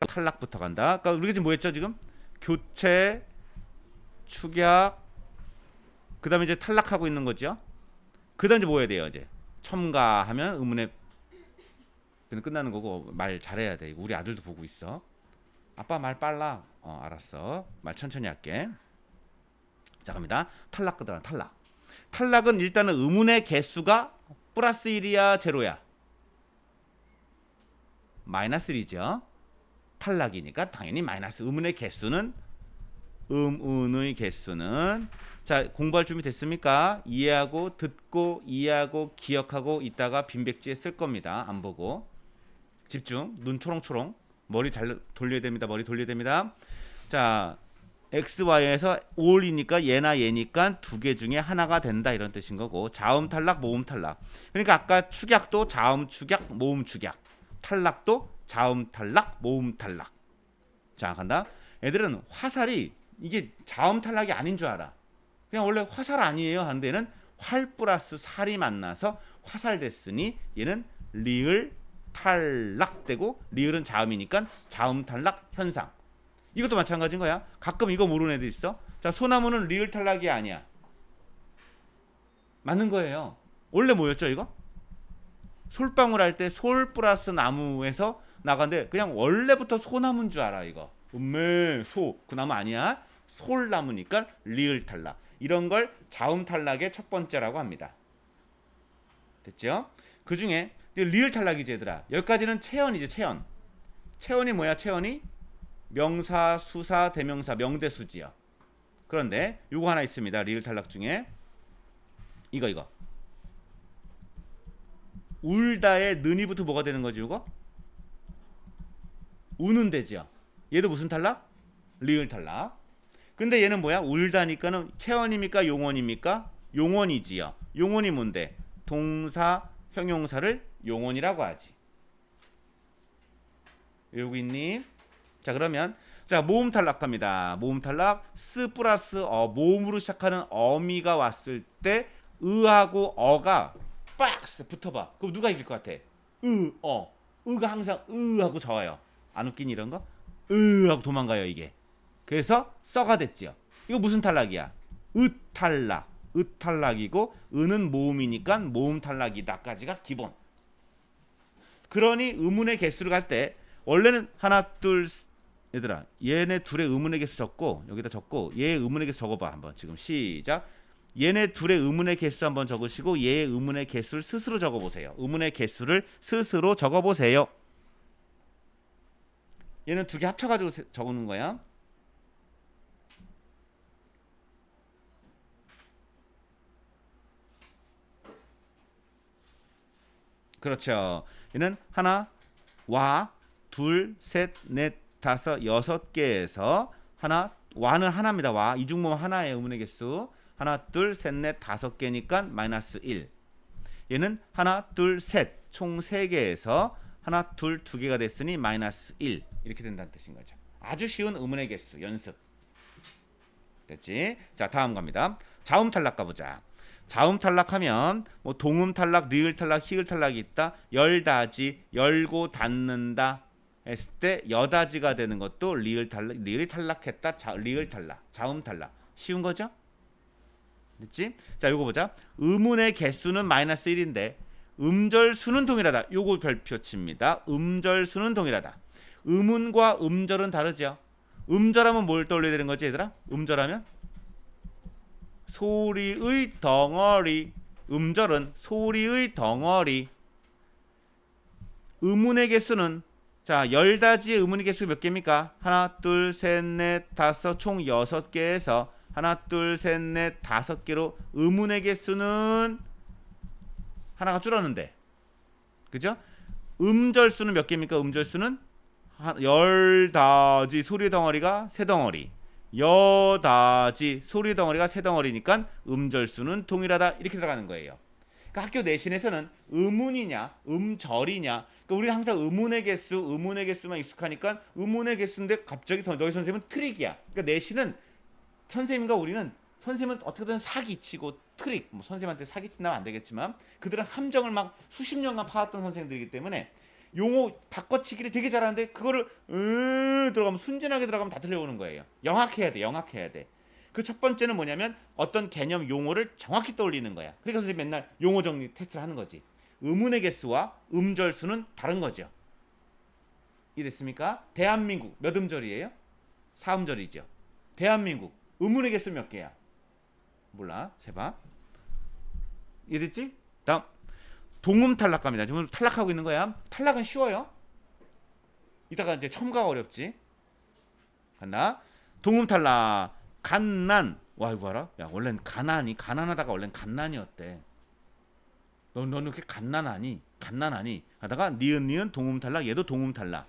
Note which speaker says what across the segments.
Speaker 1: 탈락부터 간다. 그러니까 우리가 지금 뭐 했죠? 지금 교체, 축약, 그 다음에 이제 탈락하고 있는 거죠. 그 다음 에뭐 해야 돼요? 이제 첨가하면 의문의 끝나는 거고 말 잘해야 돼. 우리 아들도 보고 있어. 아빠 말 빨라. 어 알았어. 말 천천히 할게. 자 갑니다. 탈락 그들아 탈락. 탈락은 일단은 의문의 개수가 플러스 1이야 제로야. 마이너스 1이죠. 탈락이니까 당연히 마이너스 음운의 개수는 음운의 개수는 자 공부할 준비 됐습니까? 이해하고 듣고 이해하고 기억하고 있다가 빈백지에 쓸 겁니다. 안 보고 집중 눈 초롱초롱 머리 잘 돌려야 됩니다. 머리 돌려야 됩니다. 자 x, y에서 올이니까 얘나 얘니까 두 개 중에 하나가 된다 이런 뜻인 거고 자음 탈락 모음 탈락 그러니까 아까 축약도 자음 축약 모음 축약 탈락도 자음 탈락, 모음 탈락. 정 자, 간다. 애들은 화살이 이게 자음 탈락이 아닌 줄 알아. 그냥 원래 화살 아니에요. 하는데 얘는 활 플러스 살이 만나서 화살 됐으니 얘는 리을 탈락되고 리을은 자음이니까 자음 탈락 현상. 이것도 마찬가지인 거야. 가끔 이거 모르는 애들 있어. 자, 소나무는 리을 탈락이 아니야. 맞는 거예요. 원래 뭐였죠, 이거? 솔방울 할 때 솔 플러스 나무에서 나가는데 그냥 원래부터 소나무인 줄 알아 이거. 음메 소그 나무 아니야. 솔나무니까 리을 탈락. 이런 걸 자음 탈락의 첫 번째라고 합니다. 됐죠? 그 중에 리을 탈락이지 얘들아. 여기까지는 체언이지 체언. 체언이 뭐야 체언이? 명사, 수사, 대명사, 명대수지요. 그런데 요거 하나 있습니다. 리을 탈락 중에 이거 이거. 울다의 느니부터 뭐가 되는 거지 이거? 우는 대지요. 얘도 무슨 탈락? 리을 탈락. 근데 얘는 뭐야? 울다니까는 체언입니까? 용언입니까? 용언이지요. 용언이 뭔데? 동사, 형용사를 용언이라고 하지. 외우고 있자 그러면 자 모음 탈락합니다. 모음 탈락 스 플러스 어 모음으로 시작하는 어미가 왔을 때 으하고 어가 박스 붙어봐. 그럼 누가 이길 것 같아? 으, 어. 으가 항상 으 하고 저와요. 안 웃긴 이런 거? 으 하고 도망가요 이게. 그래서 써가 됐지요. 이거 무슨 탈락이야? 으 탈락. 으 탈락이고 으는 모음이니까 모음 탈락이다까지가 기본. 그러니 의문의 개수를 갈 때 원래는 하나 둘 얘들아 얘네 둘의 의문의 개수 적고 여기다 적고 얘의 의문의 개수 적어봐 한번 지금 시작 얘네 둘의 의문의 개수 한번 적으시고 얘의 의문의 개수를 스스로 적어보세요. 의문의 개수를 스스로 적어보세요. 얘는 두 개 합쳐가지고 적는 거야. 그렇죠. 얘는 하나, 와, 둘, 셋, 넷, 다섯, 여섯 개에서 하나, 와는 하나입니다. 와, 이중모 하나의 의문의 개수. 하나, 둘, 셋, 넷, 다섯 개니까 마이너스 1. 얘는 하나, 둘, 셋. 총 세 개에서 하나, 둘, 두 개가 됐으니 마이너스 1. 이렇게 된다는 뜻인 거죠. 아주 쉬운 의문의 개수, 연습. 됐지? 자, 다음 갑니다. 자음 탈락 가보자. 자음 탈락하면 뭐 동음 탈락, 리을 탈락, 히을 탈락이 있다. 열다지, 열고 닫는다 했을 때 여다지가 되는 것도 리을 탈락, 리을 탈락했다. 자, 리을 탈락, 자음 탈락. 쉬운 거죠? 됐지? 자, 요거 보자. 음운의 개수는 마이너스 1인데 음절 수는 동일하다. 요거 별표칩니다. 음절 수는 동일하다. 음운과 음절은 다르죠. 음절하면 뭘 떠올려야 되는 거지, 얘들아? 음절하면 소리의 덩어리. 음절은 소리의 덩어리. 음운의 개수는 자, 열 다지의 음운의 개수 몇 개입니까? 하나, 둘, 셋, 넷, 다섯, 총 여섯 개에서 하나 둘셋넷 다섯 개로 의문의 개수는 하나가 줄었는데 그죠? 음절수는 몇 개입니까? 음절수는 열다지 소리 덩어리가 세 덩어리 여다지 소리 덩어리가 세 덩어리니까 음절수는 동일하다 이렇게 들어가는 거예요 그러니까 학교 내신에서는 음운이냐 음절이냐 그러니까 우리는 항상 음운의 개수 음운의 개수만 익숙하니까 음운의 개수인데 갑자기 너희 선생님은 트릭이야 그러니까 내신은 선생님과 우리는 선생님은 어떻게든 사기치고 트릭, 뭐 선생님한테 사기친다면 안 되겠지만 그들은 함정을 막 수십 년간 파왔던 선생들이기 님 때문에 용어 바꿔치기를 되게 잘하는데 그거를 으 들어가면 순진하게 들어가면 다 들려오는 거예요. 영악해야 돼, 영악해야 돼. 그 첫 번째는 뭐냐면 어떤 개념 용어를 정확히 떠올리는 거야. 그러니까 선생님 맨날 용어 정리 테스트를 하는 거지. 의문의 개수와 음절 수는 다른 거죠. 이랬습니까? 대한민국 몇 음절이에요? 사음절이죠. 대한민국 의문의 개수 몇 개야? 몰라. 세봐. 이해됐지? 다음. 동음 탈락합니다. 지금 탈락하고 있는 거야. 탈락은 쉬워요. 이따가 이제 첨가가 어렵지. 간다. 동음 탈락. 갓난. 와 이거 봐라. 야 원래는 가난이 가난하다가 원래는 갓난이었대. 너너 이렇게 갓난하니? 갓난하니? 하다가 니은 니은 동음 탈락. 얘도 동음 탈락.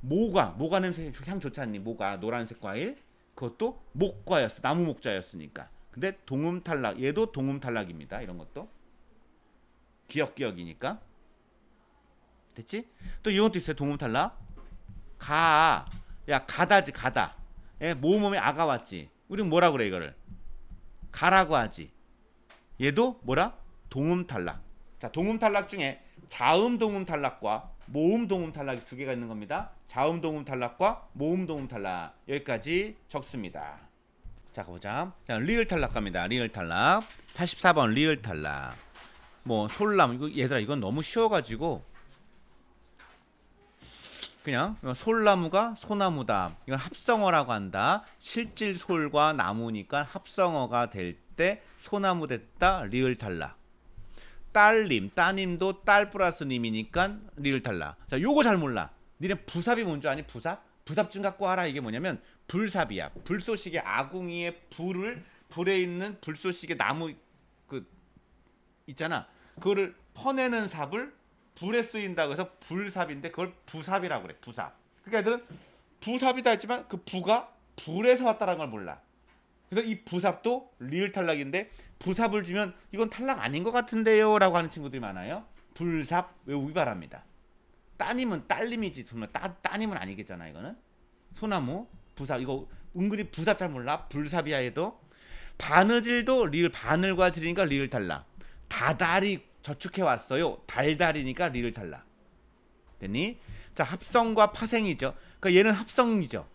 Speaker 1: 모가 모가 냄새 향 좋지 않니? 모가 노란색 과일. 그것도 목과였어. 나무 목자였으니까. 근데 동음 탈락. 얘도 동음 탈락입니다. 이런 것도. 기억 기억이니까. 됐지? 또 이런 것도 있어요. 동음 탈락. 가. 야, 가다지 가다. 예, 모음음에 아가 왔지. 우리는 뭐라 그래 이거를? 가라고 하지. 얘도 뭐라? 동음 탈락. 자, 동음 탈락 중에 자음 동음 탈락과 모음 동음 탈락이 두 개가 있는 겁니다. 자음 동음 탈락과 모음 동음 탈락 여기까지 적습니다. 자 가보자. 리을 탈락 갑니다. 리을 탈락. 84번 리을 탈락. 뭐 솔람 이거 얘들아 이건 너무 쉬워가지고 그냥 솔나무가 소나무다. 이건 합성어라고 한다. 실질 솔과 나무니까 합성어가 될 때 소나무 됐다. 리을 탈락. 딸님, 따님도 딸 플러스 님이니까 니를 달라. 자, 요거 잘 몰라. 니네 부삽이 뭔 줄 아니? 부삽? 부삽 좀 갖고 와라. 이게 뭐냐면 불삽이야. 불쏘시개 아궁이에 불을 불에 있는 불쏘시개 나무 그 있잖아. 그거를 퍼내는 삽을 불에 쓰인다고 해서 불삽인데 그걸 부삽이라고 그래. 부삽. 그러니까 애들은 부삽이다 했지만 그 부가 불에서 왔다는 라걸 몰라. 그래서 이 부삽도 리을 탈락인데 부삽을 주면 이건 탈락 아닌 것 같은데요 라고 하는 친구들이 많아요 불삽 외우기 바랍니다 따님은 딸님이지 그 따, 따님은 아니겠잖아 이거는 소나무 부삽 이거 은근히 부삽 잘 몰라 불삽이야 해도 바느질도 리을 바늘과 질이니까 리을 탈락 다달이 저축해 왔어요 달달이니까 리을 탈락 됐니? 자 합성과 파생이죠 그러니까 얘는 합성이죠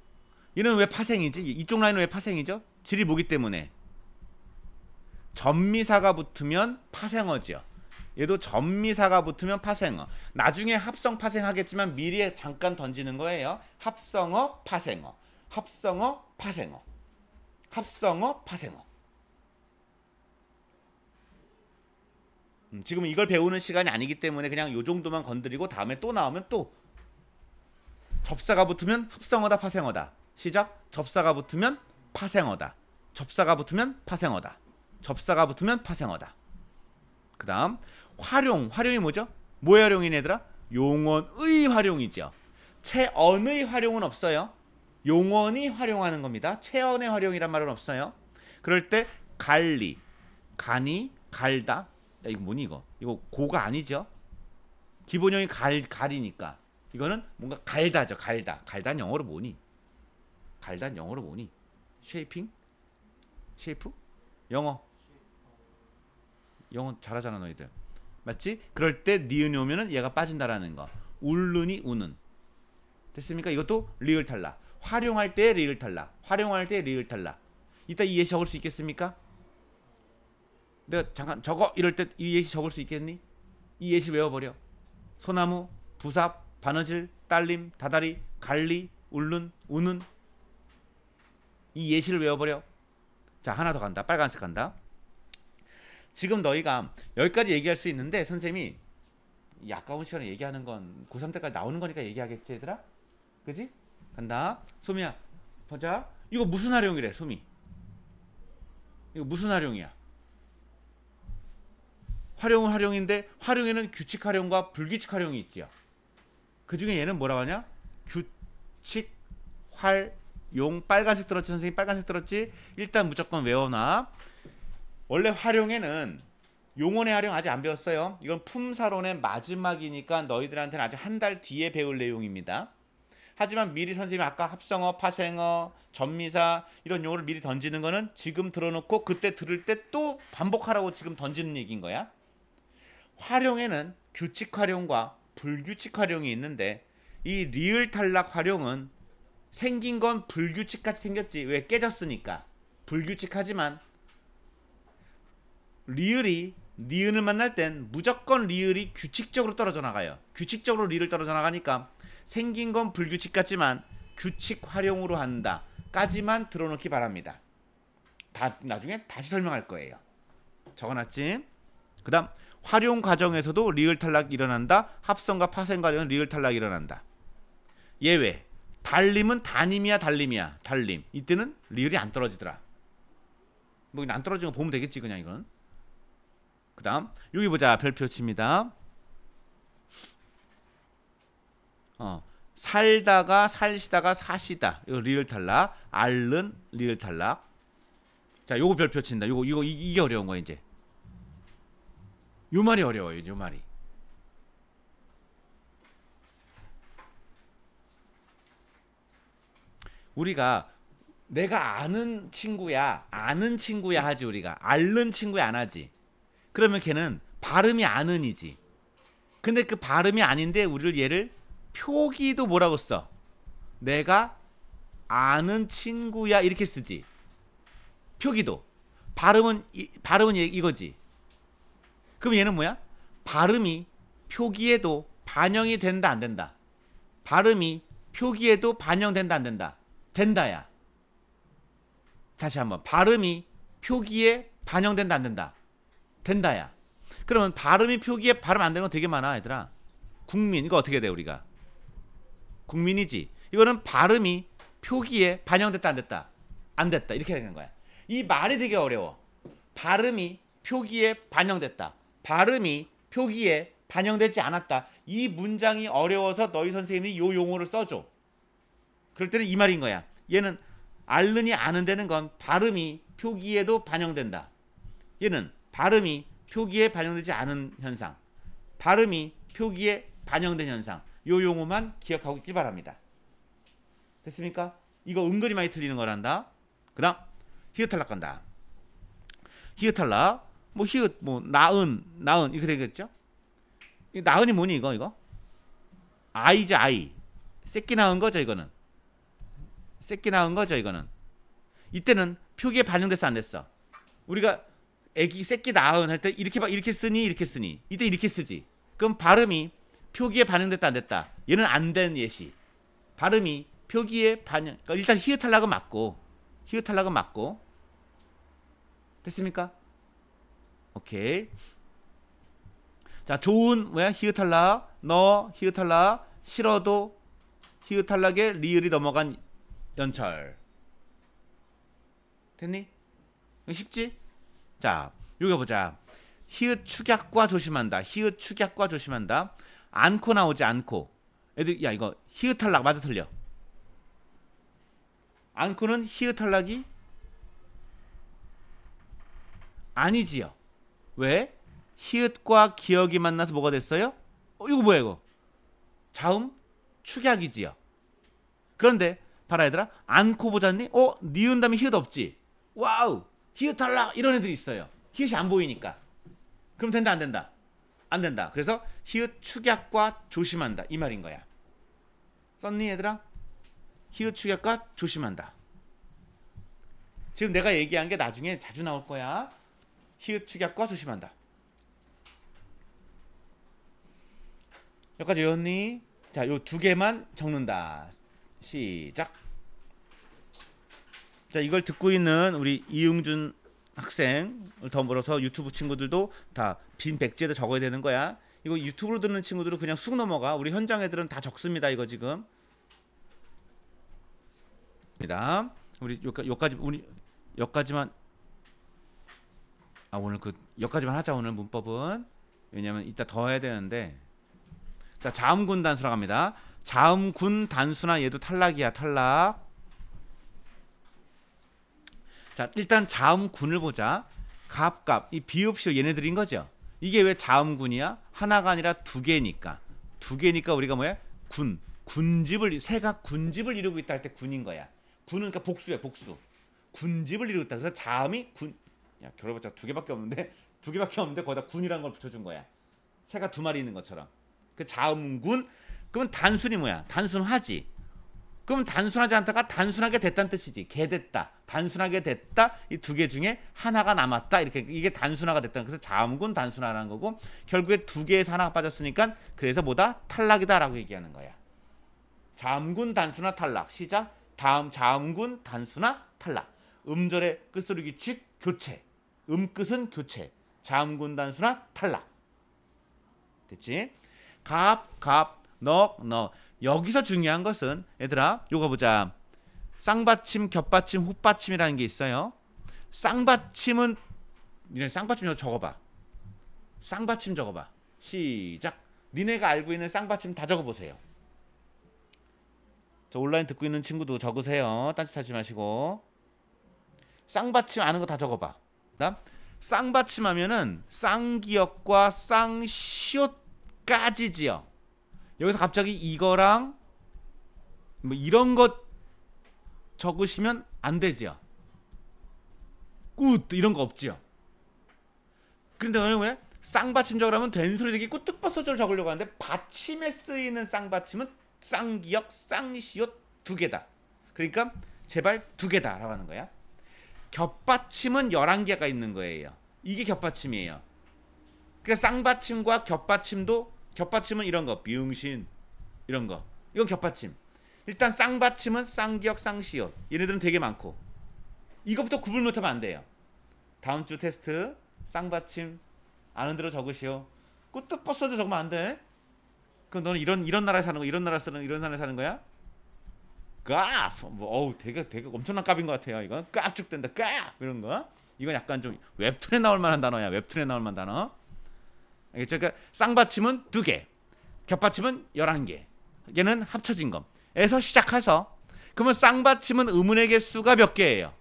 Speaker 1: 얘는 왜 파생이지? 이쪽 라인은 왜 파생이죠? 질이 보기 때문에 전미사가 붙으면 파생어지요. 얘도 전미사가 붙으면 파생어. 나중에 합성 파생하겠지만 미리 잠깐 던지는 거예요. 합성어 파생어. 합성어 파생어. 합성어 파생어. 음, 지금 이걸 배우는 시간이 아니기 때문에 그냥 요 정도만 건드리고 다음에 또 나오면 또 접사가 붙으면 합성어다 파생어다. 시작. 접사가 붙으면 파생어다. 접사가 붙으면 파생어다. 접사가 붙으면 파생어다. 그 다음 활용. 활용이 뭐죠? 뭐의 활용이네 얘들아? 용언의 활용이죠. 체언의 활용은 없어요. 용언이 활용하는 겁니다. 체언의 활용이란 말은 없어요. 그럴 때 갈리, 간이, 갈다. 야, 이거 뭐니 이거? 이거 고가 아니죠? 기본형이 갈, 갈이니까. 이거는 뭔가 갈다죠. 갈다. 갈단 영어로 뭐니? 갈단 영어로 뭐니? 쉐이핑? 쉐이프? 영어. 영어 잘하잖아 너희들. 맞지? 그럴 때 니은이 오면은 얘가 빠진다라는 거. 울른이 우는. 됐습니까? 이것도 리을 탈라 활용할 때 리을 탈라 활용할 때 리을 탈라 이따 이 예시 적을 수 있겠습니까? 내가 잠깐 저거 이럴 때 이 예시 적을 수 있겠니? 이 예시 외워버려. 소나무, 부삽, 바느질, 딸림, 다다리, 갈리, 울른, 우는, 이 예시를 외워버려. 자 하나 더 간다. 빨간색 간다. 지금 너희가 여기까지 얘기할 수 있는데 선생님이 이 아까운 시간에 얘기하는 건 고3 때까지 나오는 거니까 얘기하겠지 얘들아? 그지? 간다. 소미야 보자. 이거 무슨 활용이래 소미? 이거 무슨 활용이야? 활용은 활용인데 활용에는 규칙 활용과 불규칙 활용이 있지요. 그 중에 얘는 뭐라고 하냐? 규칙 활용 빨간색 들었지 선생님 빨간색 들었지 일단 무조건 외워놔 원래 활용에는 용언의 활용 아직 안 배웠어요 이건 품사론의 마지막이니까 너희들한테는 아직 한 달 뒤에 배울 내용입니다 하지만 미리 선생님이 아까 합성어, 파생어, 전미사 이런 용어를 미리 던지는 거는 지금 들어놓고 그때 들을 때 또 반복하라고 지금 던지는 얘기인 거야 활용에는 규칙 활용과 불규칙 활용이 있는데 이 리을 탈락 활용은 생긴 건 불규칙같이 생겼지. 왜 깨졌으니까. 불규칙하지만 리을이 니은을 만날 땐 무조건 리을이 규칙적으로 떨어져 나가요. 규칙적으로 리을 떨어져 나가니까 생긴 건 불규칙 같지만 규칙 활용으로 한다. 까지만 들어놓기 바랍니다. 다 나중에 다시 설명할 거예요. 적어놨지? 그 다음 활용 과정에서도 리을 탈락 일어난다. 합성과 파생 과정은 리을 탈락 일어난다. 예외 달림은 단임이야 달림이야 달림 이때는 리을이 안 떨어지더라 뭐안 떨어지는 거 보면 되겠지 그냥 이건 그 다음 여기 보자 별표칩니다어 살다가 살시다가 사시다 이거 리을 탈락 알른 리을 탈락 자 요거 별표친다 요거 이거 이게 어려운 거야 이제 요 말이 어려워요 요 말이 우리가 내가 아는 친구야, 아는 친구야 하지 우리가 알는 친구야 안 하지. 그러면 걔는 발음이 아는이지. 근데 그 발음이 아닌데 우리를 얘를 표기도 뭐라고 써? 내가 아는 친구야 이렇게 쓰지. 표기도 발음은 이, 발음은 이거지. 그럼 얘는 뭐야? 발음이 표기에도 반영이 된다 안 된다. 발음이 표기에도 반영된다 안 된다. 된다야. 다시 한번 발음이 표기에 반영된다 안 된다. 된다야. 그러면 발음이 표기에 발음 안 되는 거 되게 많아 얘들아. 국민 이거 어떻게 돼 우리가? 국민이지. 이거는 발음이 표기에 반영됐다 안 됐다. 안 됐다 이렇게 되는 거야. 이 말이 되게 어려워. 발음이 표기에 반영됐다. 발음이 표기에 반영되지 않았다. 이 문장이 어려워서 너희 선생님이 요 용어를 써줘. 그럴 때는 이 말인 거야. 얘는 알느니 아는데는건 발음이 표기에도 반영된다. 얘는 발음이 표기에 반영되지 않은 현상. 발음이 표기에 반영된 현상. 요 용어만 기억하고 있길 바랍니다. 됐습니까? 이거 은근히 많이 틀리는 거란다. 그 다음 히읗 탈락 간다. 히읗 탈락. 뭐 히읗 뭐 나은 나은 이렇게 되겠죠? 나은이 뭐니 이거 이거? 아이죠 아이. 새끼 나은 거죠 이거는. 새끼 낳은 거죠 이거는 이때는 표기에 반영돼서안 됐어 우리가 애기 새끼 낳은 할 때 이렇게 이렇게 쓰니 이렇게 쓰니 이때 이렇게 쓰지 그럼 발음이 표기에 반영됐다 안 됐다 얘는 안 된 예시 발음이 표기에 반영 그러니까 일단 히읗 탈락은 맞고 히읗 탈락은 맞고 됐습니까? 오케이 자 좋은 뭐야 히읗 탈락 너 히읗 탈락 싫어도 히읗 탈락에 리을이 넘어간 연철 됐니? 쉽지? 자 여기 보자 히읗 축약과 조심한다 히읗 축약과 조심한다 안고 나오지 않고 애들 야 이거 히읗 탈락 맞아 틀려 안고는 히읗 탈락이 아니지요 왜? 히읗과 기억이 만나서 뭐가 됐어요? 어, 이거 뭐야 이거 자음 축약이지요 그런데 봐라 얘들아 안고 보자니 어? 니은 다음에 히읗 없지 와우 히읗 탈락 이런 애들이 있어요 히읗이 안 보이니까 그럼 된다 안 된다 안 된다 그래서 히읗 축약과 조심한다 이 말인 거야 썼니 얘들아? 히읗 축약과 조심한다 지금 내가 얘기한 게 나중에 자주 나올 거야 히읗 축약과 조심한다 여기까지 외웠니? 자, 요 두 개만 적는다. 시작. 자, 이걸 듣고 있는 우리 이용준 학생을 더불어서 유튜브 친구들도 다 빈 백지에다 적어야 되는 거야. 이거 유튜브로 듣는 친구들은 그냥 쑥 넘어가. 우리 현장 애들은 다 적습니다. 이거 지금. 입니다. 우리 여기까지 우리 여기까지만 아 오늘 그 여기까지만 하자 오늘 문법은 왜냐면 이따 더 해야 되는데 자 자음군 단수라 갑니다. 자음군 단순화 얘도 탈락이야 탈락 자 일단 자음군을 보자 갑갑 이 비읍시오 얘네들인 거죠 이게 왜 자음군이야 하나가 아니라 두 개니까 두 개니까 우리가 뭐야 군 군집을 새가 군집을 이루고 있다 할 때 군인 거야 군은 그러니까 복수야 복수 군집을 이루고 있다 그래서 자음이 군 야 결혼하자두 개밖에 없는데 두 개밖에 없는데 거기다 군이란 걸 붙여준 거야 새가 두 마리 있는 것처럼 그 자음군 그러면 단순히 뭐야? 단순하지. 그럼 단순하지 않다가 단순하게 됐다는 뜻이지. 개 됐다. 단순하게 됐다. 이 두 개 중에 하나가 남았다. 이렇게 이게 단순화가 됐다. 그래서 자음군 단순화라는 거고 결국에 두 개에서 하나가 빠졌으니까 그래서 뭐다? 탈락이다라고 얘기하는 거야. 자음군 단순화 탈락. 시작. 다음 자음군 단순화 탈락. 음절의 끝소리기 즉 교체. 음끝은 교체. 자음군 단순화 탈락. 됐지? 갑, 갑, k n 여기서 중요한 것은 얘들아 요거 보자. 쌍받침, 겹받침, 훅받침이라는 게 있어요. 쌍받침은 니네 쌍받침 적어봐. 쌍받침 적어봐. 시작. 니네가 알고 있는 쌍받침 다 적어보세요. 저 온라인 듣고 있는 친구도 적으세요. 딴짓하지 마시고. 쌍받침 아는 거 다 적어봐. 다음 쌍받침 하면은 쌍기역과 쌍시옷까지지요. 여기서 갑자기 이거랑 뭐 이런 것 적으시면 안 되지요. 굿 이런 거 없지요. 근데 왜냐 왜 쌍받침적을 하면 된소리 되기 꾸뚝버섯절 적으려고 하는데 받침에 쓰이는 쌍받침은 쌍기역, 쌍시옷 두 개다. 그러니까 제발 두 개다라고 하는 거야. 겹받침은 11개가 있는 거예요. 이게 겹받침이에요. 그래서 쌍받침과 겹받침도 겹받침은 이런 거 비응신 이런 거 이건 겹받침 일단 쌍받침은 쌍기역 쌍시옷 얘네들은 되게 많고 이것부터 구분 못하면 안 돼요 다음 주 테스트 쌍받침 아는 대로 적으시오 꽃도 버스도 적으면 안돼 그럼 너는 이런 이런 나라에 사는 거 이런 나라 쓰는 이런 나라에 사는 거야? 깝! 뭐 어우 되게 되게 엄청난 깝인 것 같아요 이건 깝죽된다 깝! 이런 거 이건 약간 좀 웹툰에 나올 만한 단어야 웹툰에 나올 만한 단어 알겠죠? 그러니까 쌍받침은 두 개, 겹받침은 열한 개. 얘는 합쳐진 것에서 시작해서 그러면 쌍받침은 의문의 개수가 몇 개예요?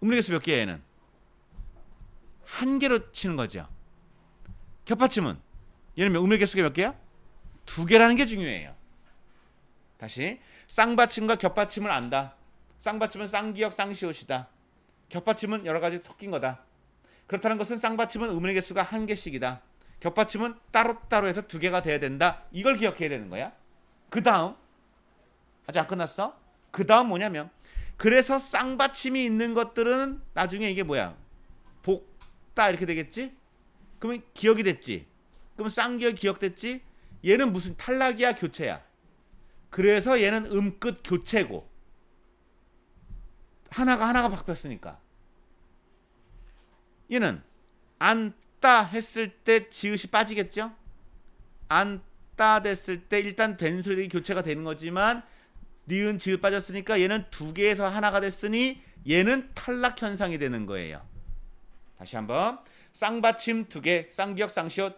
Speaker 1: 의문의 개수 몇 개에는 한 개로 치는 거죠. 겹받침은 얘는 의문의 개수가 몇 개야? 두 개라는 게 중요해요. 다시 쌍받침과 겹받침을 안다. 쌍받침은 쌍기역 쌍시옷이다. 겹받침은 여러 가지 섞인 거다. 그렇다는 것은 쌍받침은 음운의 개수가 한 개씩이다. 겹받침은 따로따로 해서 두 개가 돼야 된다. 이걸 기억해야 되는 거야. 그 다음 아직 안 끝났어? 그 다음 뭐냐면 그래서 쌍받침이 있는 것들은 나중에 이게 뭐야? 복다 이렇게 되겠지? 그러면 기억이 됐지? 그럼 쌍기역 기억됐지? 얘는 무슨 탈락이야 교체야? 그래서 얘는 음 끝 교체고 하나가 하나가 바뀌었으니까 이는 안 따 했을 때 지읒이 빠지겠죠? 안 따 됐을 때 일단 된 소리들이 교체가 되는 거지만 니은 지읒 빠졌으니까 얘는 두 개에서 하나가 됐으니 얘는 탈락 현상이 되는 거예요. 다시 한번 쌍받침 두 개, 쌍기역 쌍시옷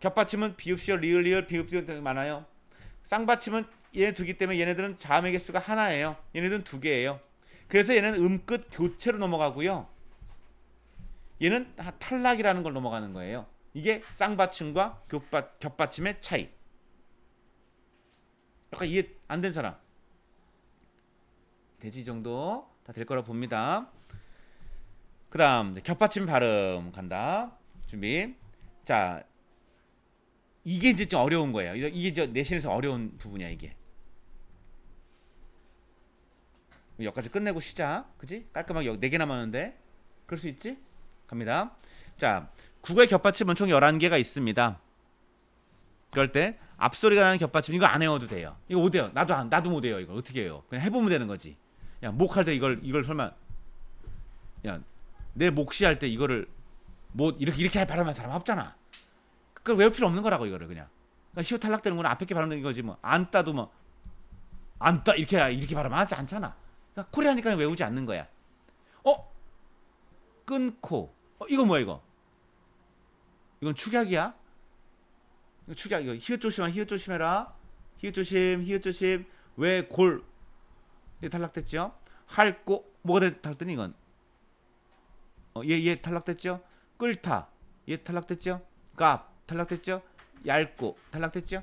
Speaker 1: 겹받침은 비읍시옷 리을 리을 비읍시옷 많아요. 쌍받침은 얘네 두기 때문에 얘네들은 자음의 개수가 하나예요. 얘네들은 두 개예요. 그래서 얘는 음끝 교체로 넘어가고요. 얘는 탈락이라는 걸 넘어가는 거예요. 이게 쌍받침과 겹받, 겹받침의 차이. 약간 이해 안된 사람. 돼지 정도 다 될 거라 봅니다. 그 다음 겹받침 발음 간다. 준비. 자 이게 이제 좀 어려운 거예요. 이게 이제 내신에서 어려운 부분이야 이게. 여기까지 끝내고 쉬자. 그지? 깔끔하게 여기 4개 남았는데. 그럴 수 있지? 갑니다. 자, 국어의 겹받침은 총 11개가 있습니다. 그럴 때 앞소리가 나는 겹받침 이거 안 외워도 돼요. 이거 못 해요. 나도 안, 나도 못 해요. 이거 어떻게 해요? 그냥 해보면 되는 거지. 그냥 목할 때 이걸 이걸 설마 그냥 내 목시 할 때 이거를 뭐 이렇게 이렇게 할 바람만 사람 없잖아. 그걸 외울 필요 없는 거라고 이거를 그냥. 그러니까 시효 탈락되는 건 앞에 게 바람 되는 거지 뭐 안 따도 뭐 안 따 이렇게 이렇게 바람 하지 않잖아. 그러니까 코리아니까 외우지 않는 거야. 어 끊고 어, 이거 뭐야 이거? 이건 축약이야? 이거 축약 이거 히읗 조심한 히읗 조심해라. 히읗 조심 히읗 조심 왜 골? 이 탈락됐죠? 할고 뭐가 탈락됐니 이건? 어, 얘, 얘 탈락됐죠? 끌타 얘 탈락됐죠? 갑 탈락됐죠? 얇고 탈락됐죠?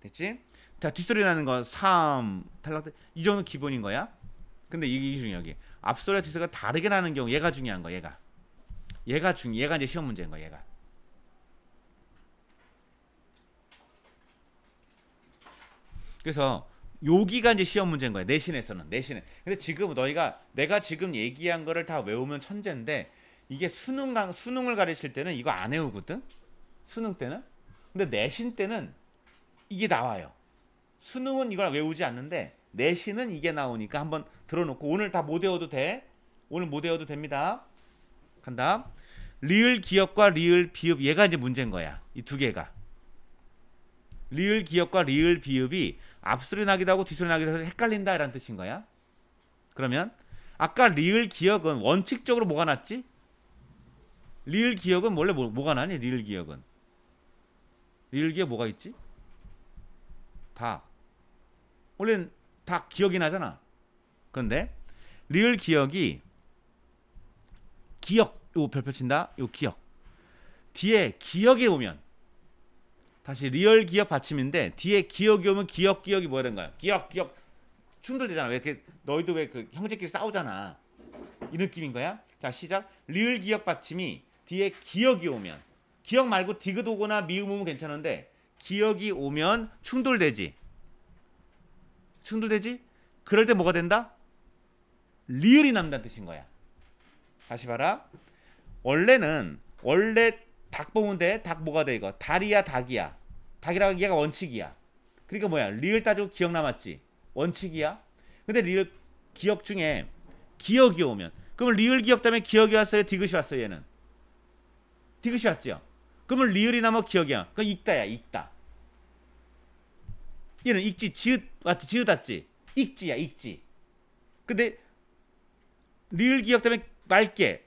Speaker 1: 됐지? 자 뒷소리 나는 거3 탈락됐 이정도 기본인 거야? 근데 이게 중요하게 앞소리와 뒷소리가 다르게 나는 경우 얘가 중요한 거 얘가 얘가 중 얘가 이제 시험 문제인 거 얘가 그래서 요기가 이제 시험 문제인 거야 내신에서는 내신에 근데 지금 너희가 내가 지금 얘기한 거를 다 외우면 천재인데 이게 수능 강 수능을 가르칠 때는 이거 안 외우거든 수능 때는 근데 내신 때는 이게 나와요 수능은 이걸 외우지 않는데 4시는 이게 나오니까 한번 들어놓고 오늘 다 못 외워도 돼. 오늘 못 외워도 됩니다. 간다. 리을 기업과 리을 비읍 얘가 이제 문제인 거야. 이 두 개가. 리을 기업과 리을 비읍이 앞소리 나기도 하고 뒷소리 나기도 해서 헷갈린다 이란 뜻인 거야. 그러면 아까 리을 기억은 원칙적으로 뭐가 났지? 리을 기억은 원래 뭐, 뭐가 나니? 리을 기억은 리을 기억 뭐가 있지? 다. 원래 는다 기억이 나잖아. 그런데 리을 기억이 기억 요 별표 친다. 요 기억. 뒤에 기억이 오면 다시 리얼 기억 받침인데 뒤에 기억이 오면 기억 기억이 뭐라는 거야? 기억 기억 충돌되잖아. 왜 이렇게 너희도 왜 그 형제끼리 싸우잖아. 이 느낌인 거야? 자 시작. 리을 기억 받침이 뒤에 기억이 오면 기억 말고 디귿 오거나 미음 오면 괜찮은데 기억이 오면 충돌되지. 충돌되지? 그럴 때 뭐가 된다? 리을이 남다는 는 뜻인 거야. 다시 봐라. 원래는 원래 닭 뽑은데 닭 뭐가 돼 이거? 다리야 닭이야. 닭이라고 얘가 원칙이야. 그러니까 뭐야? 리을 따지고 기억 남았지. 원칙이야. 근데 리을 기억 중에 기억이 오면 그러면 리을 기억 때문에 기억이 왔어요? 디귿이 왔어요 얘는? 디귿이 왔지요? 그러면 리을이 남아 뭐 기억이야. 그건 읽다야 읽다. 이는 익지 지읒 맞지 지읒았지 익지야 익지 근데 리을 기억 때문에 맑게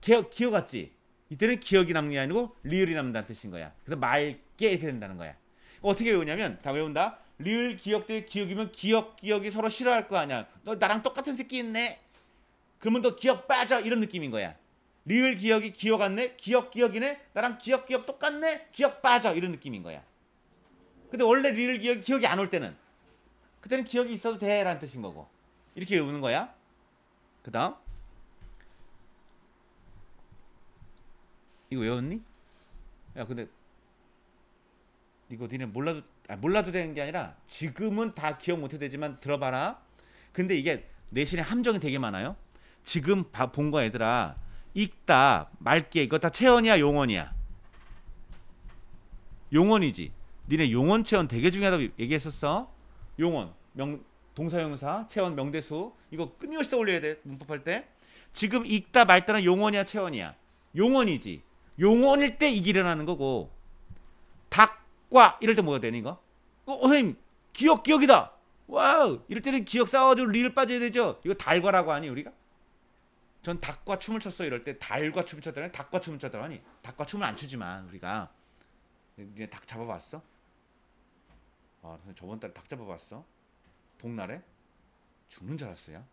Speaker 1: 기억 기억았지 이때는 기억이 남는 게 아니고 리을이 남는다는 뜻인 거야 그래서 맑게 이렇게 된다는 거야 어떻게 외우냐면 다 외운다 리을 기억 때 기억이면 기억 기억이 서로 싫어할 거 아니야 너 나랑 똑같은 새끼 있네 그러면 너 기억 빠져 이런 느낌인 거야 리을 기억이 기억 안네 기억 기억이네 나랑 기억 기억 똑같네 기억 빠져 이런 느낌인 거야 근데 원래 리을 기억, 기억이 안 올 때는 그때는 기억이 있어도 돼라는 뜻인 거고 이렇게 외우는 거야. 그 다음 이거 외웠니? 야 근데 이거 니네 몰라도 아, 몰라도 되는 게 아니라 지금은 다 기억 못해 되지만 들어봐라. 근데 이게 내신에 함정이 되게 많아요. 지금 봐, 본 거야 얘들아. 읽다 맑게 이거 다 체언이야 용언이야. 용언이지. 니네 용언체언 되게 중요하다고 얘기했었어. 용언명 동사용사 체언 명대수 이거 끊임없이 떠올려야 돼 문법할 때. 지금 읽다 말다는 용언이야체언이야용언이지용언일때 이기 일어나는 거고 닭과 이럴 때 뭐가 되는 거? 어, 선생님 기억 기억이다. 와우 이럴 때는 기억 싸워가지고 리를 빠져야 되죠. 이거 달과라고 하니 우리가? 전 닭과 춤을 췄어 이럴 때 달과 춤을 췄더니 닭과 춤을 췄더니 닭과 춤을 안 추지만 우리가 이제 닭 잡아봤어? 아 선생님 저번 달에 닭 잡아봤어? 복날에? 죽는 줄 알았어요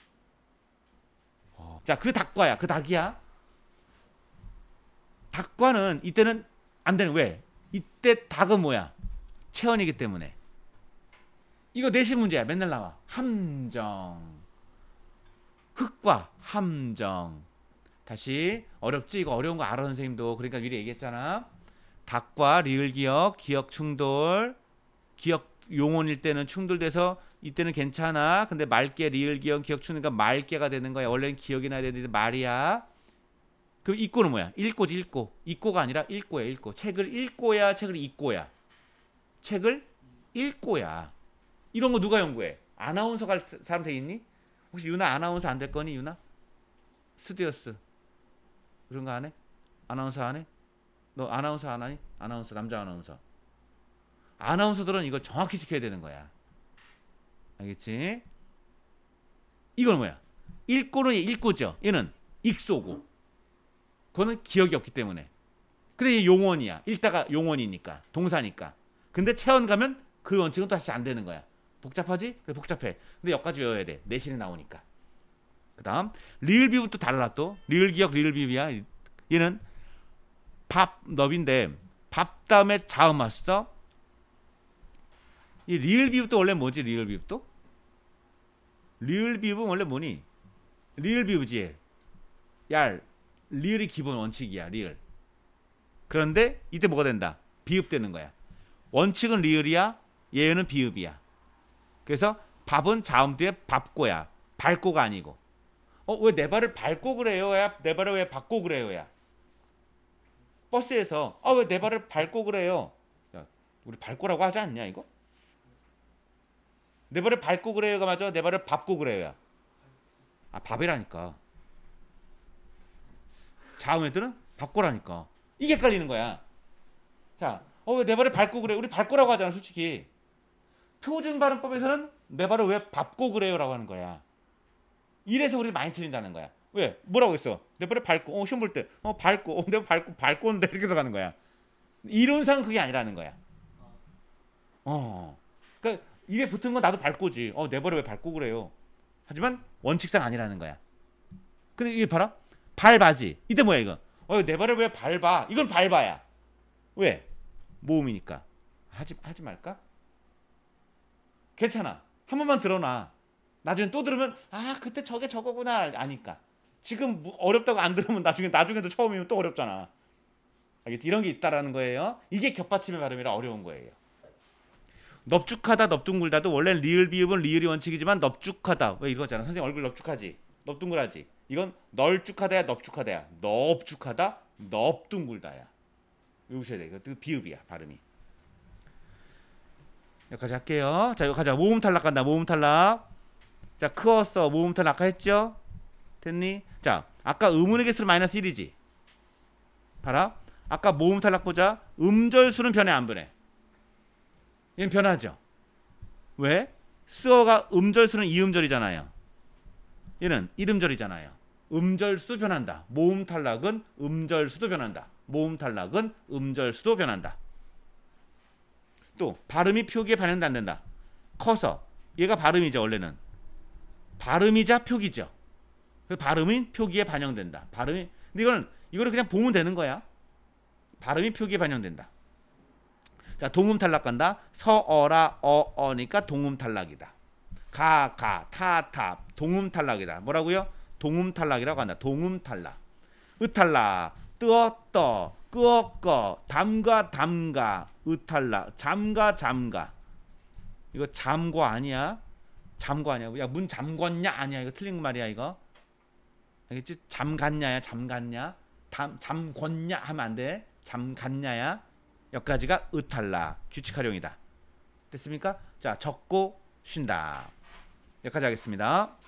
Speaker 1: 어. 아. 자그 닭과야 그 닭이야 닭과는 이때는 안 되는 왜? 이때 닭은 뭐야? 체온이기 때문에 이거 내신 문제야 맨날 나와 함정 흙과 함정 다시 어렵지 이거 어려운 거 알아 선생님도 그러니까 미리 얘기했잖아 닭과 리을 기억 기억 충돌 기억 용언일 때는 충돌돼서 이때는 괜찮아. 근데 말게 리을 기억 기억 추니까 말게가 되는 거야. 원래는 기억이 나야 되는데 말이야. 그럼 읽고는 뭐야? 읽고지 읽고. 읽고가 아니라 읽고야 읽고. 책을 읽고야 책을 읽고야. 책을 읽고야. 이런 거 누가 연구해? 아나운서 갈 사람 돼 있니? 혹시 유나 아나운서 안 될 거니 유나? 스튜디오스 그런 거 안 해? 아나운서 안 해? 너 아나운서 안 하니? 아나운서 남자 아나운서 아나운서들은 이걸 정확히 지켜야 되는 거야. 알겠지? 이건 뭐야? 읽고는 읽고죠. 얘는 익소고. 그거는 기억이 없기 때문에. 근데 얘 용언이야. 읽다가 용언이니까. 동사니까. 근데 체언 가면 그 원칙은 다시 안 되는 거야. 복잡하지? 그래 복잡해. 근데 여기까지 외워야 돼. 내신에 나오니까. 그 다음 리을비부터 달라 또. 리을기역 리을비비야. 얘는 밥 너빈데 밥 다음에 자음 왔어. 이 리을 비읍도 원래 뭐지? 리을 비읍도? 리을 비읍은 원래 뭐니? 리을 비읍이지. 야, 리을이 기본 원칙이야. 리을. 그런데 이때 뭐가 된다? 비읍되는 거야. 원칙은 리을이야. 예외는 비읍이야. 그래서 밥은 자음 뒤에 밥고야. 밟고가 아니고. 어, 왜 내 발을 밟고 그래요? 야, 내 발을 왜 밟고 그래요? 야. 버스에서 아, 어, 왜 내 발을 밟고 그래요? 야, 우리 밟고라고 하지 않냐, 이거? 내 발을 밟고 그래요가 맞아? 내 발을 밟고 그래요야. 아 밥이라니까. 자음 애들은 밟고라니까. 이게 헷갈리는 거야. 자, 어 왜 내 발을 밟고 그래? 우리 밟고라고 하잖아, 솔직히. 표준 발음법에서는 내 발을 왜 밟고 그래요라고 하는 거야. 이래서 우리 많이 틀린다는 거야. 왜? 뭐라고 했어? 내 발을 밟고, 어, 시험 볼 때, 어, 밟고, 어, 내 밟고, 밟고인데 이렇게 들어가는 거야. 이론상 그게 아니라는 거야. 어. 그니까 입에 붙은 건 나도 밟고지. 어, 내버려 왜 밟고 그래요. 하지만 원칙상 아니라는 거야. 근데 이게 봐라. 밟아지. 이때 뭐야 이거? 어, 내버려 왜 밟아? 이건 밟아야. 왜? 모음이니까. 하지 하지 말까? 괜찮아. 한 번만 들어놔. 나중에 또 들으면 아 그때 저게 저거구나 아니까. 지금 뭐 어렵다고 안 들으면 나중에 나중에도 처음이면 또 어렵잖아. 알겠지? 이런 게 있다라는 거예요. 이게 겹받침의 발음이라 어려운 거예요. 넙죽하다 넙둥글다도 원래 리을 비읍은 리을이 원칙이지만 넙죽하다 왜이러잖아 선생님 얼굴 넙죽하지 넙둥글하지 이건 널죽하다야 넙죽하다야 넙죽하다 넙둥글다야 외우셔야 돼 이거 비읍이야 발음이 여기까지 할게요 자 이거 가자 모음 탈락 한다 모음 탈락 자 크었어 모음 탈락 아까 했죠 됐니 자 아까 의문의 개수는 마이너스 1이지 봐라 아까 모음 탈락 보자 음절수는 변해 안 변해 얘는 변하죠. 왜? 스어가 음절수는 이음절이잖아요. 얘는 이음절이잖아요. 음절수 변한다. 모음 탈락은 음절수도 변한다. 모음 탈락은 음절수도 변한다. 또 발음이 표기에 반영도 안 된다. 커서 얘가 발음이죠 원래는 발음이자 표기죠. 그 발음이 표기에 반영된다. 발음이 근데 이거 이거를 그냥 보면 되는 거야. 발음이 표기에 반영된다. 자, 동음 탈락 간다. 서어라 어어니까 동음 탈락이다. 가 가 타타 동음 탈락이다. 뭐라고요? 동음 탈락이라고 한다. 동음 탈락. 으탈락 뜨어떠 끄어꺼 담가 담가 으탈락 잠가 잠가 이거 잠고 아니야? 잠고 아니야? 야문 잠궜냐? 아니야 이거 틀린 말이야 이거 알겠지? 잠갔냐야 잠갔냐? 잠 잠궜냐 하면 안 돼. 잠갔냐야 여기까지가 으탈라 규칙 활용이다. 됐습니까? 자 적고 쉰다. 여기까지 하겠습니다.